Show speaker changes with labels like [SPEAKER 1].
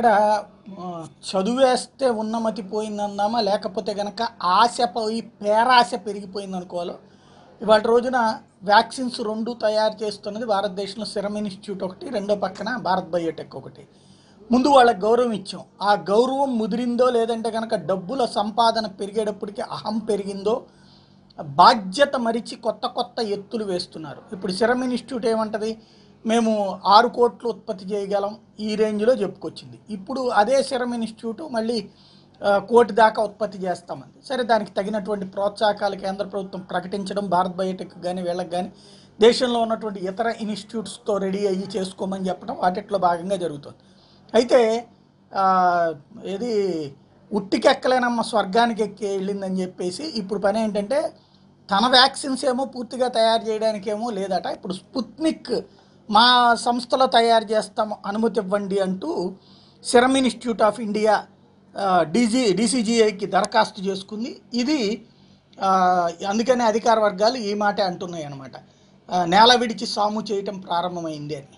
[SPEAKER 1] ఇక్కడ చదువేస్తే ఉన్నమతి పోయిందన్నామా లేకపోతే కనుక ఆశ పోయి పేరాశ పెరిగిపోయింది అనుకోవాలో ఇవాళ రోజున వ్యాక్సిన్స్ రెండు తయారు చేస్తున్నది భారతదేశంలో సిరం ఇన్స్టిట్యూట్ ఒకటి రెండో పక్కన భారత్ బయోటెక్ ఒకటి ముందు వాళ్ళకి గౌరవం ఇచ్చాం ఆ గౌరవం ముదిరిందో లేదంటే కనుక డబ్బుల సంపాదన పెరిగేటప్పటికి అహం పెరిగిందో బాధ్యత మరిచి కొత్త కొత్త ఎత్తులు వేస్తున్నారు ఇప్పుడు సిరం ఇన్స్టిట్యూట్ ఏమంటుంది మేము ఆరు కోట్లు ఉత్పత్తి చేయగలం ఈ రేంజ్లో చెప్పుకొచ్చింది ఇప్పుడు అదే సిరం ఇన్స్టిట్యూట్ మళ్ళీ కోటి దాకా ఉత్పత్తి చేస్తామంది సరే దానికి తగినటువంటి ప్రోత్సాహకాలు కేంద్ర ప్రభుత్వం ప్రకటించడం భారత్ బయోటెక్ కానీ వీళ్ళకి కానీ దేశంలో ఉన్నటువంటి ఇతర ఇన్స్టిట్యూట్స్తో రెడీ అయ్యి చేసుకోమని చెప్పడం వాటిట్లో భాగంగా జరుగుతుంది అయితే ఇది ఉట్టికెక్కలేనమ్మ స్వర్గానికి ఎక్కి వెళ్ళిందని చెప్పేసి ఇప్పుడు పని ఏంటంటే తన వ్యాక్సిన్స్ ఏమో పూర్తిగా తయారు చేయడానికేమో లేదట ఇప్పుడు స్పుత్నిక్ మా సంస్థలో తయారు చేస్తాము అనుమతి ఇవ్వండి అంటూ Serum Institute of India DG డీసీజీఐకి దరఖాస్తు చేసుకుంది ఇది అందుకనే అధికార వర్గాలు ఈ మాటే అంటున్నాయి అనమాట నేల విడిచి సాము చేయటం ప్రారంభమైంది అని